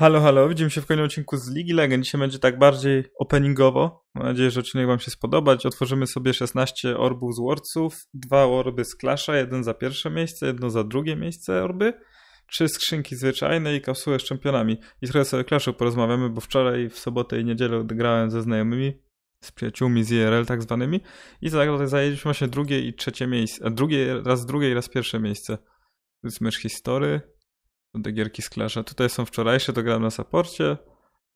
Halo, halo, widzimy się w kolejnym odcinku z Ligi Legend. Dzisiaj będzie tak bardziej openingowo. Mam nadzieję, że odcinek Wam się spodobać. Otworzymy sobie 16 orbów z Warców, dwa orby z Clasha, jeden za pierwsze miejsce, jedno za drugie miejsce orby, trzy skrzynki zwyczajne i kapsułę z czempionami. I trochę sobie Clashu porozmawiamy, bo wczoraj w sobotę i niedzielę grałem ze znajomymi, z przyjaciółmi z IRL tak zwanymi i zajęliśmy właśnie drugie i trzecie miejsce, a drugie, raz drugie i raz pierwsze miejsce. To jest mecz historii te gierki z Clasha. Tutaj są wczorajsze, to gram na saporcie.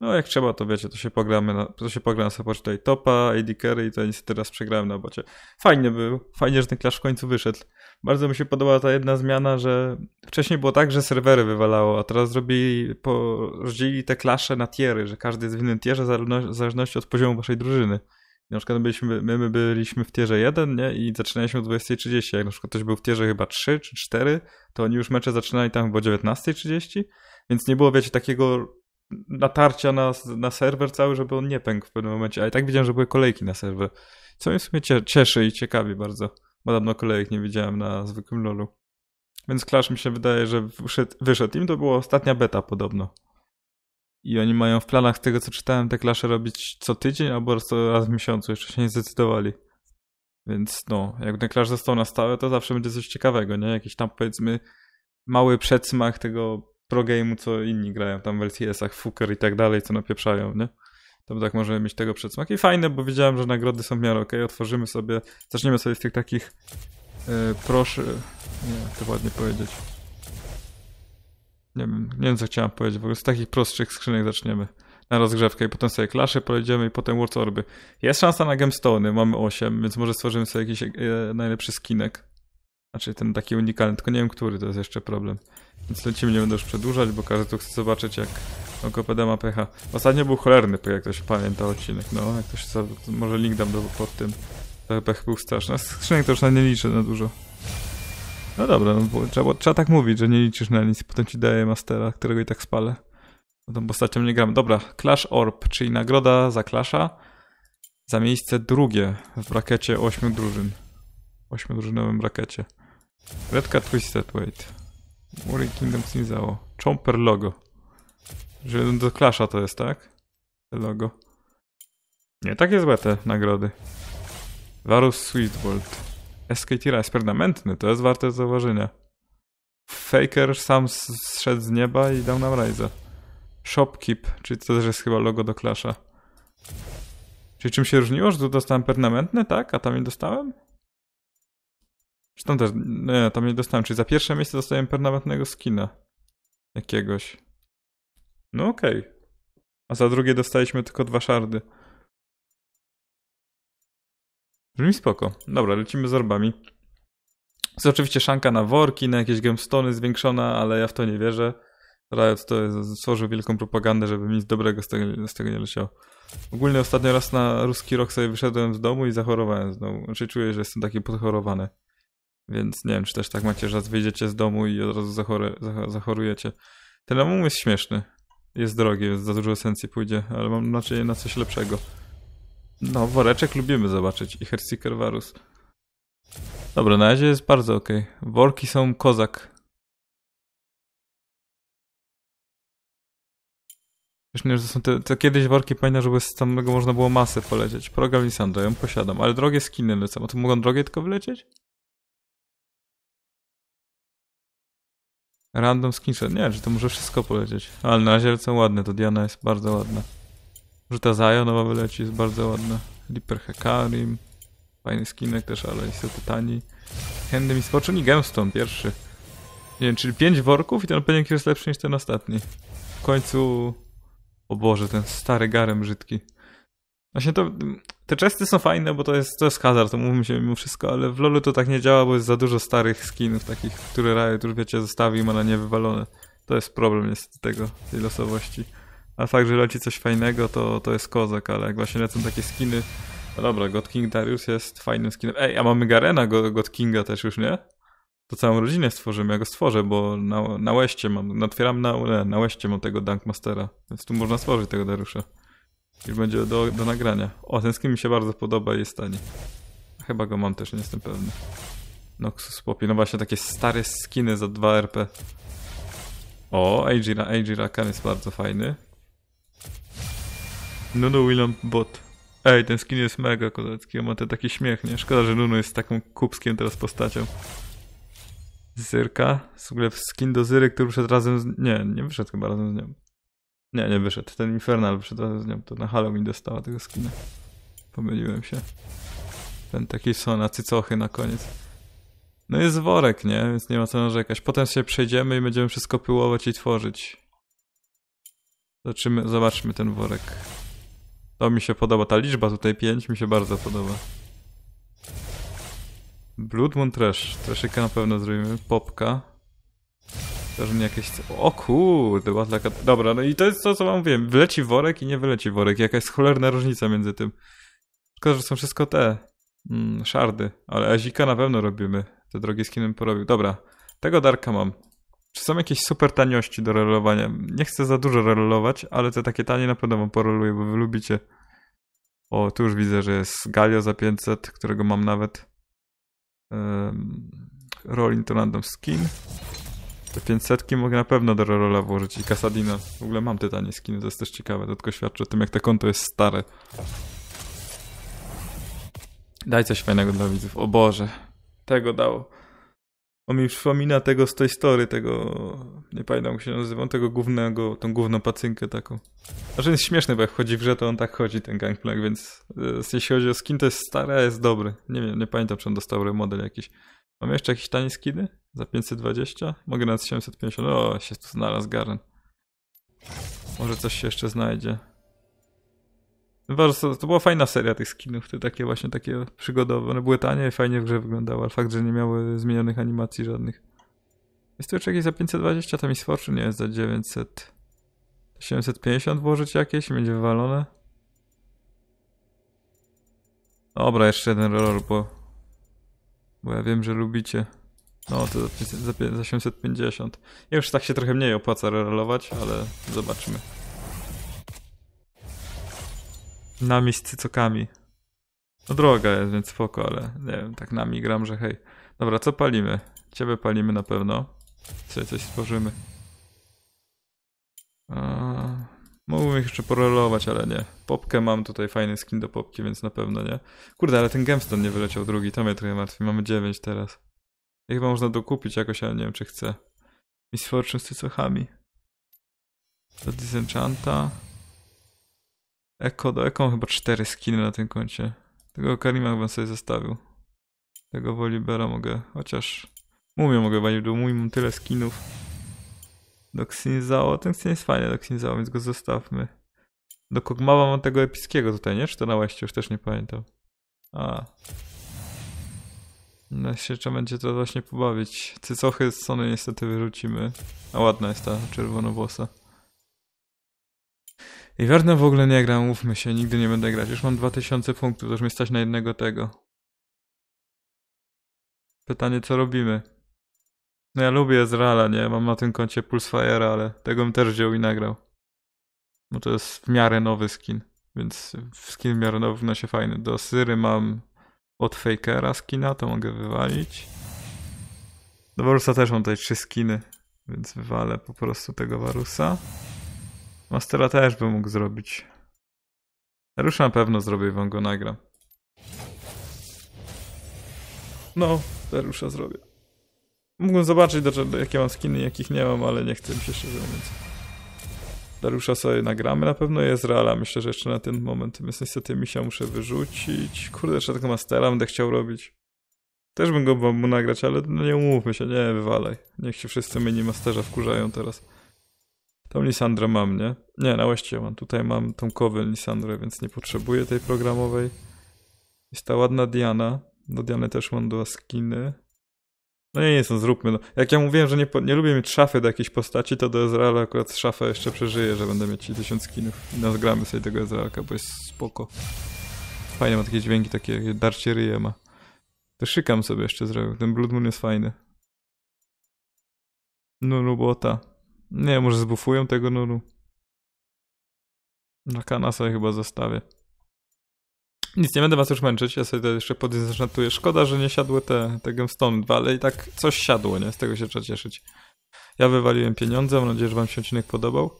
No jak trzeba, to wiecie, to się pogramy na, to się pogra na supporcie tutaj topa, AD carry i to nic teraz przegrałem na bocie. Fajnie był, fajnie, że ten Clash w końcu wyszedł. Bardzo mi się podobała ta jedna zmiana, że wcześniej było tak, że serwery wywalało, a teraz zrobili, porozdzielili te klasze na tiery, że każdy jest w innym tierze w zależności od poziomu waszej drużyny na przykład byliśmy, my byliśmy w tierze 1 nie? i zaczynaliśmy o 20.30. Jak na przykład ktoś był w tierze chyba 3 czy 4, to oni już mecze zaczynali tam o 19.30, więc nie było, wiecie, takiego natarcia na, na serwer cały, żeby on nie pękł w pewnym momencie. A i tak widziałem, że były kolejki na serwer. Co mnie w sumie cieszy i ciekawi bardzo, bo dawno kolejek nie widziałem na zwykłym lolu. Więc Clash mi się wydaje, że wyszedł, wyszedł im. To była ostatnia beta podobno i oni mają w planach, tego co czytałem, te klasze robić co tydzień albo raz w miesiącu, jeszcze się nie zdecydowali. Więc no, jak ten klasz został na stałe, to zawsze będzie coś ciekawego, nie? Jakiś tam powiedzmy mały przedsmak tego progame'u, co inni grają tam w LCS-ach, Fuker i tak dalej, co napieprzają, nie? To tak możemy mieć tego przedsmak. I fajne, bo widziałem, że nagrody są w miarę okej. Okay. Otworzymy sobie, zaczniemy sobie z tych takich yy, e, proszę, nie, jak to ładnie powiedzieć nie wiem, nie wiem co chciałem powiedzieć, w ogóle z takich prostszych skrzynek zaczniemy na rozgrzewkę i potem sobie klasze pojedziemy i potem worlds Orby. Jest szansa na gemstone, mamy 8, więc może stworzymy sobie jakiś e, najlepszy skinek. Znaczy ten taki unikalny, tylko nie wiem który, to jest jeszcze problem. Więc lecimy, nie będę już przedłużać, bo każdy tu chce zobaczyć jak Okopeda ma pecha. Ostatnio był cholerny po jak ktoś pamięta odcinek, no jak ktoś, może link dam do, pod tym. Pech był straszny, a skrzynek to już na nie liczę na dużo. No dobra, no, trzeba, trzeba tak mówić, że nie liczysz na nic, potem ci daję mastera, którego i tak spalę. No tą postacią nie gram. Dobra, Clash Orb, czyli nagroda za Clasha za miejsce drugie w rakiecie 8 drużyn. 8 drużynowym rakiecie. Redka Twisted Wait. Murray Kingdom zało, Chomper logo. Że do Clasha to jest, tak? Logo. Nie, tak jest te nagrody. Varus Sweetbolt. SKT jest permanentny, to jest warte zauważenia. Faker sam zszedł z nieba i dał nam rajza. Shopkeep, czyli to też jest chyba logo do Clasha. Czyli czym się różniło, że tu dostałem permanentny, tak? A tam nie dostałem? Czy tam też, nie, tam nie dostałem, czyli za pierwsze miejsce dostałem permanentnego skina. Jakiegoś. No okej. Okay. A za drugie dostaliśmy tylko dwa szardy. Brzmi spoko. Dobra, lecimy z orbami. Jest oczywiście szanka na worki, na jakieś gemstony zwiększona, ale ja w to nie wierzę. Riot to jest, stworzył wielką propagandę, żeby nic dobrego z tego, z tego nie leciało. Ogólnie ostatnio raz na ruski rok sobie wyszedłem z domu i zachorowałem znowu. Znaczy czuję, że jestem taki podchorowany. Więc nie wiem, czy też tak macie, że raz wyjdziecie z domu i od razu zach zachorujecie. Ten amum jest śmieszny. Jest drogi, więc za dużo esencji pójdzie, ale mam nadzieję na coś lepszego. No, woreczek lubimy zobaczyć i Herseeker Varus. Dobra, na razie jest bardzo ok. Worki są kozak. Już nie, że są te, kiedyś worki pamiętam, żeby z samego można było masę polecieć. Program Lisandro, ją posiadam, ale drogie skiny lecą. A tu mogą drogie tylko wylecieć? Random skinshot. Nie, że to może wszystko polecieć. Ale na razie lecą ładne, to Diana jest bardzo ładna. Rzuta Zaja nowa wyleci, jest bardzo ładna. Reaper Hekarim. Fajny skinek też, ale niestety tani. Handy mi spoczyni Gemstone pierwszy. Nie wiem, czyli 5 worków i ten peniek jest lepszy niż ten ostatni. W końcu... O Boże, ten stary garem brzydki. Właśnie to... Te chesty są fajne, bo to jest, to jest hazard, to mówmy się mimo wszystko, ale w LoLu to tak nie działa, bo jest za dużo starych skinów takich, które Riot już wiecie zostawił, ma na nie wywalone. To jest problem niestety tego, tej losowości. A fakt, że leci coś fajnego, to, to jest kozak, ale jak właśnie lecą takie skiny. No dobra, God King Darius jest fajnym skinem. Ej, a mamy Garena God, Kinga też już, nie? To całą rodzinę stworzymy, ja go stworzę, bo na, na łeście mam, otwieram na, na, na łeście mam tego Dunkmastera, więc tu można stworzyć tego Dariusza. Już będzie do, do nagrania. O, ten skin mi się bardzo podoba i jest tani. Chyba go mam też, nie jestem pewny. Noxus Poppy, no właśnie takie stare skiny za 2 RP. O, AG, AG Rakan jest bardzo fajny. Nuno Willam Bot. Ej, ten skin jest mega kozacki, on ma ten taki śmiech, nie? Szkoda, że Nuno jest taką kubskiem teraz postacią. Zyrka. W ogóle skin do Zyry, który wyszedł razem z... Nie, nie wyszedł chyba razem z nią. Nie, nie wyszedł. Ten Infernal wyszedł razem z nią. To na Halloween dostała tego skina. Pomyliłem się. Ten taki Sona, cycochy na koniec. No jest worek, nie? Więc nie ma co narzekać. Potem się przejdziemy i będziemy wszystko pyłować i tworzyć. Zobaczymy, zobaczmy ten worek. To mi się podoba, ta liczba tutaj 5 mi się bardzo podoba. Blood Moon Trash. Traszyka na pewno zrobimy. Popka. Też nie jakieś... O kurde, łatlaka... Dobra, no i to jest to, co wam wiem. Wleci worek i nie wyleci worek. Jaka jest cholerna różnica między tym. Tylko, że są wszystko te... Mm, szardy. Ale Azika na pewno robimy. Te drogie skiny porobił. Dobra. Tego Darka mam. Czy są jakieś super taniości do rolowania? Nie chcę za dużo rolować, ale te takie tanie na pewno wam poroluję, bo wy lubicie. O, tu już widzę, że jest Galio za 500, którego mam nawet. Um, Rolling to random skin. Te 500 mogę na pewno do Rorola włożyć i Kasadina. W ogóle mam te tanie skiny, to jest też ciekawe. To tylko świadczy o tym, jak to konto jest stare. Daj coś fajnego dla widzów. O Boże. Tego dało. On mi przypomina tego z tej story, tego, nie pamiętam jak się nazywa, tego głównego, tą główną pacynkę taką. że znaczy, jest śmieszny, bo jak chodzi w grze, to on tak chodzi, ten Gangplank, więc e, jeśli chodzi o skin, to jest stary, a jest dobry. Nie wiem, nie pamiętam, czy on dostał model jakiś. Mam jeszcze jakieś tanie skiny? Za 520? Mogę na 750. O, się tu znalazł Garen. Może coś się jeszcze znajdzie. No to była fajna seria tych skinów, te takie właśnie takie przygodowe. One były tanie i fajnie w grze wyglądały, ale fakt, że nie miały zmienionych animacji żadnych. Jest tu jeszcze jakieś za 520, tam i sforczy nie jest za 900. 750 włożyć jakieś i będzie wywalone. Dobra, jeszcze jeden roller, bo, bo ja wiem, że lubicie. No, to za, za 750. Ja już tak się trochę mniej opłaca rolować, ale zobaczmy nami z cycokami. No droga jest, więc spoko, ale nie wiem, tak nami gram, że hej. Dobra, co palimy? Ciebie palimy na pewno. Coś, coś stworzymy. Eee, mógłbym ich jeszcze porolować, ale nie. Popkę mam tutaj, fajny skin do popki, więc na pewno nie. Kurde, ale ten gemstone nie wyleciał drugi, to mnie trochę martwi. Mamy 9 teraz. I chyba można dokupić jakoś, ale nie wiem czy chcę. Misfortune Fortune z cycochami. Do Disenchanta. Eko do Eko chyba cztery skiny na tym koncie. Tego Karima bym sobie zostawił. Tego Wolibera mogę, chociaż... Mówię mogę wam, bo Mumię mam tyle skinów. Do Xinzao, ten skin jest fajny do Xinzao, więc go zostawmy. Do Kogmawa mam tego epickiego tutaj, nie? Czy to na łeście? Już też nie pamiętam. A. No się trzeba będzie to właśnie pobawić. Cycochy z Sony niestety wyrzucimy. A ładna jest ta włosa. I Werner w ogóle nie gram, mówmy się, nigdy nie będę grać. Już mam 2000 punktów, to już mi stać na jednego tego. Pytanie, co robimy? No ja lubię zrala, nie? Mam na tym koncie Pulsefire, ale tego bym też wziął i nagrał. No to jest w miarę nowy skin, więc skin w miarę nowy no się fajny. Do Syry mam od Fakera skina, to mogę wywalić. Do Warusa też mam tutaj trzy skiny, więc wywalę po prostu tego Warusa. Mastera też bym mógł zrobić. Rusza na pewno zrobię i wam go nagram. No, Derusza zrobię. Mógłbym zobaczyć, do, jakie mam skiny, jakich nie mam, ale nie chcę mi się szczerze mówiąc. Darusza sobie nagramy na pewno jest reala. Myślę, że jeszcze na ten moment. Więc niestety misia muszę wyrzucić. Kurde, jeszcze tego Mastera będę chciał robić. Też bym go mógł nagrać, ale no nie umówmy się, nie wywalaj. Niech się wszyscy mini Masterza wkurzają teraz. Tą Lisandrę mam, nie? Nie, na łeście mam. Tutaj mam tą kowę Lisandrę, więc nie potrzebuję tej programowej. Jest ta ładna Diana. Do Diany też mam dwa skiny. No nie, nie, są, zróbmy. No. Jak ja mówiłem, że nie, nie lubię mieć szafy do jakiejś postaci, to do Ezreala akurat szafę jeszcze przeżyję, że będę mieć i tysiąc skinów. I nazgramy no, sobie tego Ezrealka, bo jest spoko. Fajne ma takie dźwięki, takie jak darcie ryje ma. To szykam sobie jeszcze zrobił. Ten Blood Moon jest fajny. No robota. Nie, może zbufują tego nuru. kana sobie chyba zostawię. Nic, nie będę was już męczyć, ja sobie to jeszcze podznatuję. Szkoda, że nie siadły te, te gemstone 2, ale i tak coś siadło, nie? Z tego się trzeba cieszyć. Ja wywaliłem pieniądze, mam nadzieję, że wam się odcinek podobał.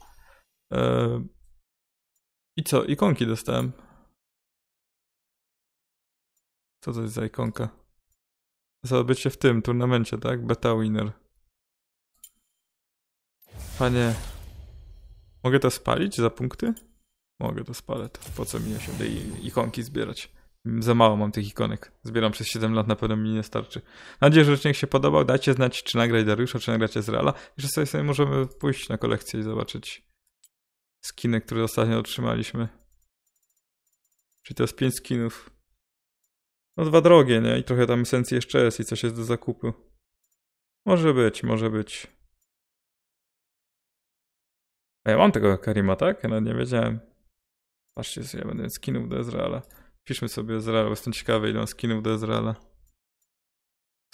Eee, I co? Ikonki dostałem. Co to jest za ikonka? Za w tym turnamencie, tak? Beta Winner. Panie... Mogę to spalić za punkty? Mogę to spalę. To po co mi się tej ikonki zbierać? Za mało mam tych ikonek. Zbieram przez 7 lat, na pewno mi nie starczy. Mam nadzieję, że odcinek się podobał. Dajcie znać, czy nagrać Dariusza, czy nagracie z I że sobie, sobie możemy pójść na kolekcję i zobaczyć skiny, które ostatnio otrzymaliśmy. Czyli to jest 5 skinów. No dwa drogie, nie? I trochę tam esencji jeszcze jest i coś jest do zakupu. Może być, może być. A ja mam tego Karima, tak? Ja nawet nie wiedziałem. Patrzcie sobie, ja będę skinów do Izraela. Piszmy sobie Izraela, bo jestem ciekawy ile mam skinów do Izraela.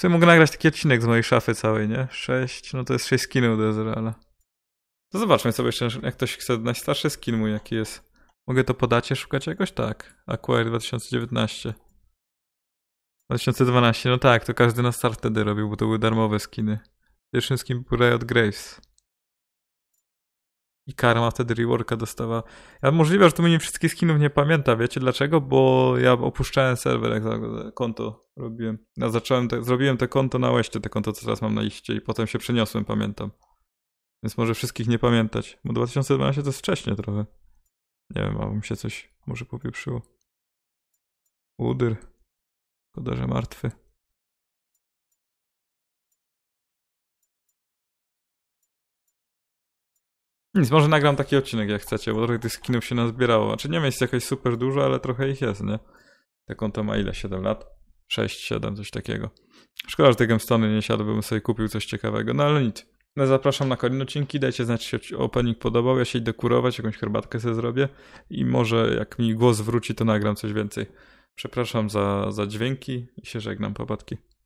W mogę nagrać taki odcinek z mojej szafy całej, nie? 6, no to jest 6 skinów do Izraela. To zobaczmy sobie jeszcze, jak ktoś chce, najstarszy skin mój jaki jest. Mogę to podacie szukać jakoś? Tak. Acquire 2019. 2012, no tak, to każdy na start wtedy robił, bo to były darmowe skiny. Pierwszym skin był Riot Graves i Karma wtedy reworka dostała. Ja możliwe, że tu mnie wszystkich skinów nie pamięta, wiecie dlaczego? Bo ja opuszczałem serwer, jak konto robiłem. Ja zacząłem, te, zrobiłem te konto na łeście, te konto co teraz mam na liście i potem się przeniosłem, pamiętam. Więc może wszystkich nie pamiętać, bo 2012 to jest wcześnie trochę. Nie wiem, albo mi się coś może popieprzyło. Udyr. Szkoda, że martwy. Nic, może nagram taki odcinek jak chcecie, bo trochę tych skinów się nazbierało. Znaczy nie jest jakoś super dużo, ale trochę ich jest, nie? Taką to ma ile? 7 lat? 6, 7, coś takiego. Szkoda, że w GameStony nie siadł, bym sobie kupił coś ciekawego, no ale nic. No, zapraszam na kolejne odcinki, dajcie znać, czy się opening podobał, ja się idę kurować, jakąś herbatkę sobie zrobię i może jak mi głos wróci, to nagram coś więcej. Przepraszam za, za dźwięki i się żegnam, papatki.